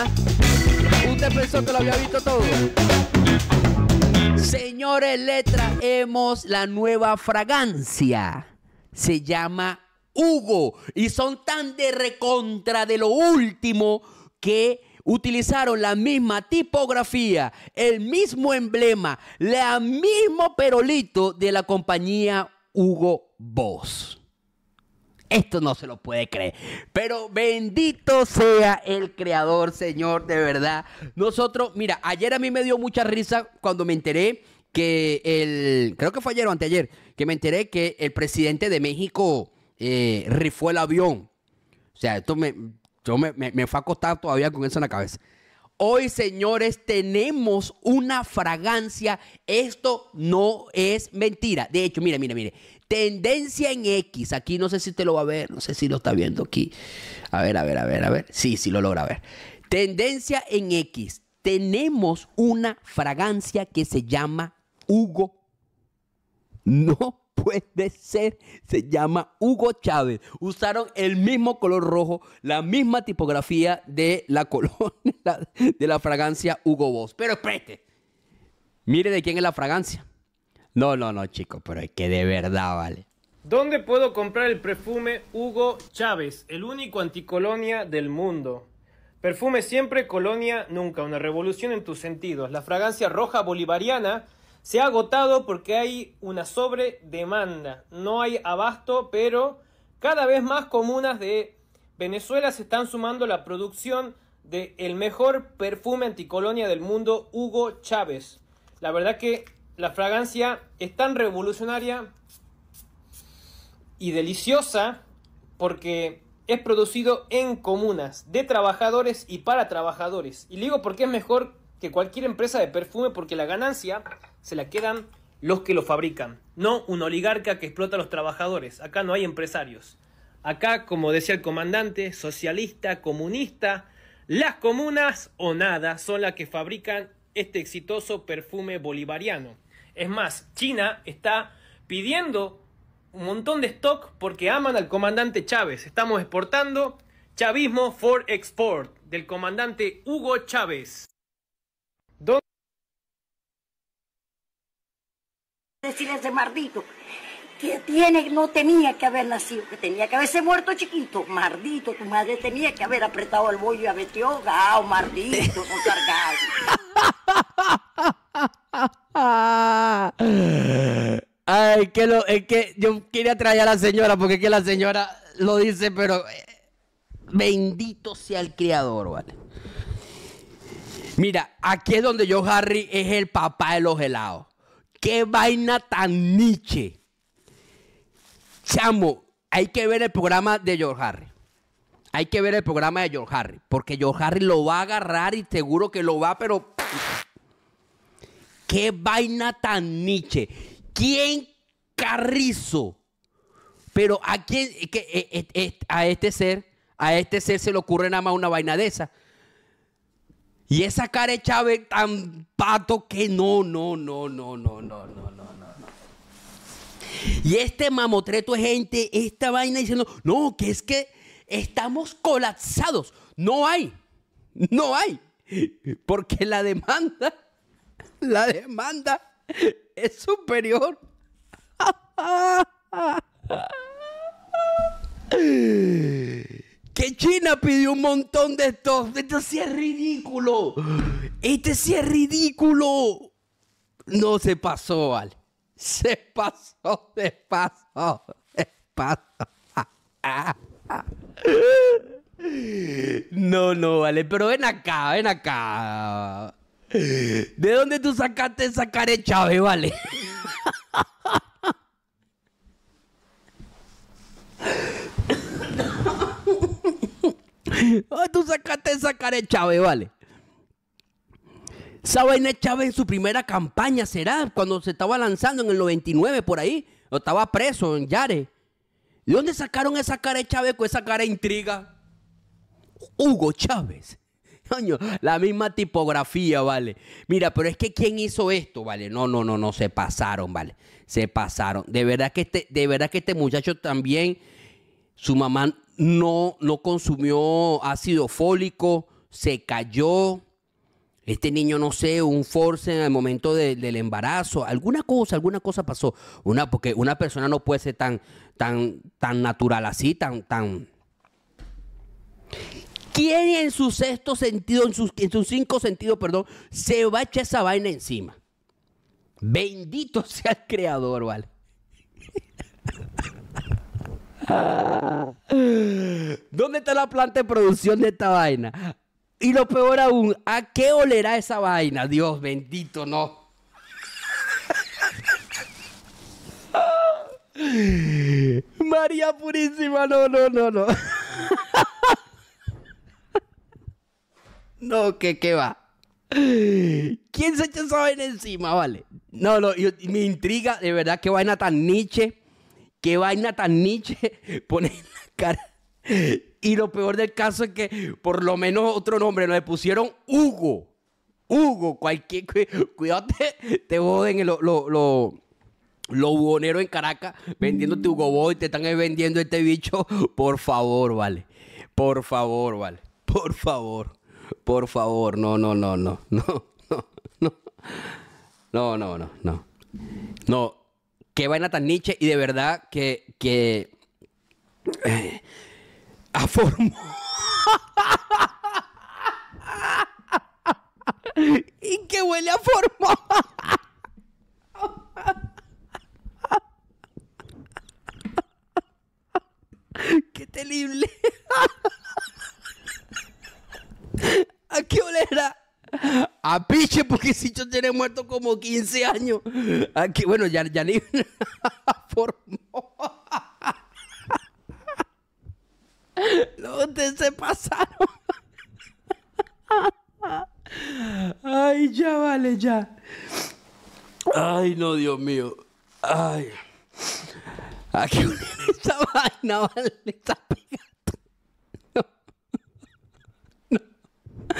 ¿Ah? Usted pensó que lo había visto todo. Señores, letras hemos la nueva fragancia. Se llama Hugo. Y son tan de recontra de lo último que utilizaron la misma tipografía, el mismo emblema, el mismo perolito de la compañía Hugo Boss. Esto no se lo puede creer. Pero bendito sea el creador, Señor, de verdad. Nosotros, mira, ayer a mí me dio mucha risa cuando me enteré que el, creo que fue ayer o anteayer, que me enteré que el presidente de México eh, rifó el avión. O sea, esto me, me, me fue a acostar todavía con eso en la cabeza. Hoy, señores, tenemos una fragancia. Esto no es mentira. De hecho, mira, mire, mire. Tendencia en X. Aquí no sé si te lo va a ver, no sé si lo está viendo aquí. A ver, a ver, a ver, a ver. Sí, sí lo logra ver. Tendencia en X. Tenemos una fragancia que se llama Hugo. No puede ser. Se llama Hugo Chávez. Usaron el mismo color rojo, la misma tipografía de la de la fragancia Hugo Boss. Pero espérate. Mire de quién es la fragancia. No, no, no, chico, pero es que de verdad vale. ¿Dónde puedo comprar el perfume Hugo Chávez, el único anticolonia del mundo? Perfume siempre, colonia nunca, una revolución en tus sentidos. La fragancia roja bolivariana se ha agotado porque hay una sobredemanda. No hay abasto, pero cada vez más comunas de Venezuela se están sumando a la producción del el mejor perfume anticolonia del mundo, Hugo Chávez. La verdad que la fragancia es tan revolucionaria y deliciosa porque es producido en comunas de trabajadores y para trabajadores. Y digo porque es mejor que cualquier empresa de perfume porque la ganancia se la quedan los que lo fabrican, no un oligarca que explota a los trabajadores. Acá no hay empresarios. Acá, como decía el comandante, socialista, comunista, las comunas o nada son las que fabrican este exitoso perfume bolivariano. Es más, China está pidiendo un montón de stock porque aman al comandante Chávez. Estamos exportando chavismo for export del comandante Hugo Chávez. ¿Dónde? Decir de mardito que tiene, no tenía que haber nacido, que tenía que haberse muerto chiquito. Mardito, tu madre tenía que haber apretado el bollo y haber ahogado, mardito, no cargado. Ah. Ay, que lo, es que yo quería traer a la señora porque es que la señora lo dice, pero eh, bendito sea el criador, ¿vale? Mira, aquí es donde yo, Harry, es el papá de los helados. Qué vaina tan niche. Chamo, hay que ver el programa de George Harry. Hay que ver el programa de George Harry. Porque George Harry lo va a agarrar y seguro que lo va, pero Qué vaina tan niche. ¿Quién carrizo? Pero a quién, que, eh, eh, eh, a este ser, a este ser se le ocurre nada más una vaina de esa. Y esa cara de Chávez tan pato que no, no, no, no, no, no, no, no, no. Y este mamotreto de gente, esta vaina diciendo, no, que es que estamos colapsados. No hay, no hay, porque la demanda la demanda es superior. Que China pidió un montón de estos. ¡Esto sí es ridículo. Este sí es ridículo. No se pasó, vale. Se pasó, se pasó, se pasó. No, no, vale. Pero ven acá, ven acá. ¿De dónde tú sacaste esa cara Chávez, vale? dónde tú sacaste esa cara, Chávez, vale? Esa vaina Chávez en su primera campaña, ¿será? Cuando se estaba lanzando en el 99 por ahí. O estaba preso en Yare. ¿De dónde sacaron esa cara de Chávez con esa cara de intriga? Hugo Chávez la misma tipografía, vale. Mira, pero es que ¿quién hizo esto? Vale, no, no, no, no, se pasaron, vale. Se pasaron. De verdad que este, de verdad que este muchacho también, su mamá no, no consumió ácido fólico, se cayó. Este niño, no sé, un force en el momento del embarazo, alguna cosa, alguna cosa pasó. Una, porque una persona no puede ser tan, tan, tan natural así, tan, tan, ¿Quién en su sexto sentido, en sus, cinco sentidos, perdón, se va a echar esa vaina encima? Bendito sea el creador, ¿vale? ¿Dónde está la planta de producción de esta vaina? Y lo peor aún, ¿a qué olerá esa vaina? Dios bendito, no. María Purísima, no, no, no, no. No, que qué va. ¿Quién se echó esa vaina encima, vale? No, no, me intriga, de verdad, qué vaina tan niche. Qué vaina tan niche. Pone la cara. Y lo peor del caso es que por lo menos otro nombre nos le pusieron Hugo. Hugo, cualquier. Cuidado, te, te joden lo, lo, los en Caracas vendiéndote Hugo Boy, te están vendiendo este bicho. Por favor, vale. Por favor, vale. Por favor. Por favor, no, no, no, no, no, no, no. No, no, no, no. qué vaina tan niche y de verdad que, que eh, porque si yo tiene muerto como 15 años. Aquí, ah, bueno, ya, ya ni formó. No, ustedes se pasaron. Ay, ya vale, ya. Ay, no, Dios mío. Ay. Aquí esta vaina, vale,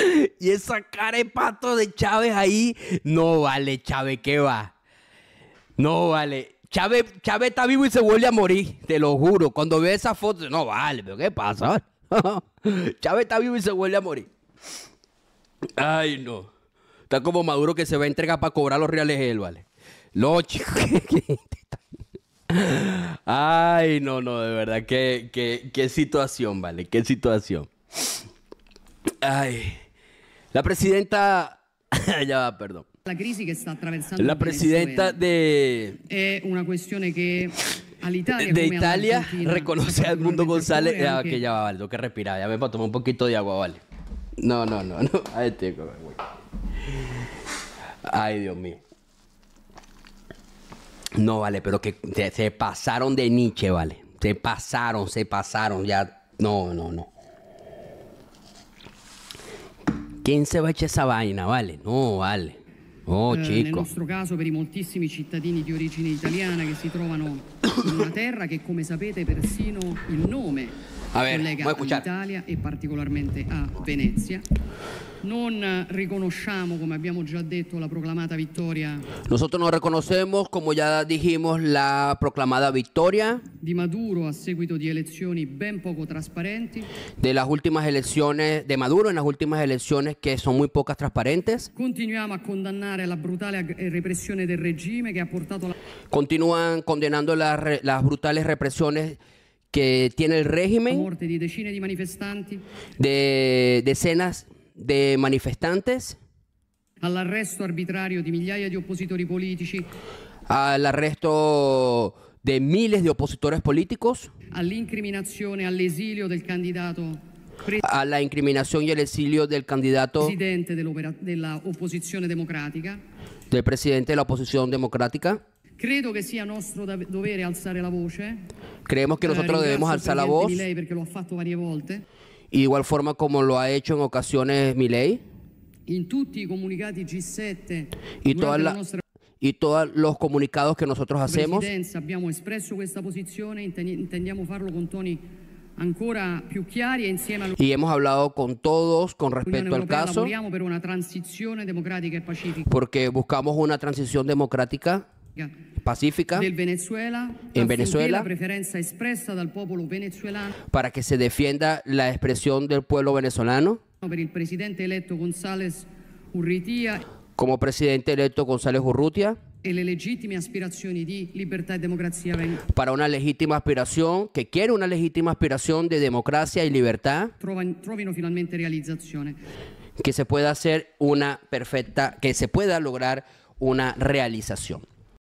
y esa cara de pato de Chávez ahí, no vale, Chávez, ¿qué va? No vale. Chávez, Chávez está vivo y se vuelve a morir, te lo juro. Cuando ve esa foto, no vale, pero ¿qué pasa? Chávez está vivo y se vuelve a morir. Ay, no. Está como Maduro que se va a entregar para cobrar los reales él, vale. Los Ay, no, no, de verdad, qué situación, vale, qué situación. Ay. La presidenta. ya va, perdón. La crisis que está atravesando. La presidenta de. Es una cuestión que. Italia, de Italia reconoce a Edmundo González. que ya va, vale, tengo que respirar. Ya me a tomar un poquito de agua, vale. No, no, no, no. Ay, Dios mío. No, vale, pero que se pasaron de Nietzsche, vale. Se pasaron, se pasaron. Ya. No, no, no. ¿Quién se va a echar esa vaina? Vale, no, vale. Oh, eh, chico. Nel nostro caso per i moltissimi cittadini di origine italiana che si trovano in una terra che come sapete persino il nome a ver, collega all'Italia e particolarmente a Venezia. non riconosciamo, come abbiamo già detto, la proclamata vittoria. Nosotros no reconocemos, como ya dijimos, la proclamada victoria. de Maduro a seguito di elezioni ben poco trasparenti. De las últimas elecciones de Maduro en las últimas elecciones que son muy pocas transparentes. Continuiamo a condannare la brutale eh, repressione del regime che ha portato la Continúan condenando la las brutales represiones que tiene el régimen, de, de decenas de manifestantes. Al arresto arbitrario de migliaia de opositores políticos. Al arresto de miles de opositores políticos. A la incriminación al exilio del candidato. A la incriminación y el exilio del candidato. Presidente de la oposición democrática. Del presidente de la oposición democrática. Credo que sia nuestro dovere alzar la voce. Creemos que nosotros debemos alzar la voz. lo igual forma como lo ha hecho en ocasiones Milei. Y y todos los comunicados que nosotros hacemos. E y hemos hablado con todos con respecto al caso. E Porque buscamos una transición democrática pacífica Venezuela, en Venezuela expresa del para que se defienda la expresión del pueblo venezolano el presidente electo como presidente electo González Urrutia para una legítima aspiración que quiere una legítima aspiración de democracia y libertad que se pueda hacer una perfecta que se pueda lograr una realización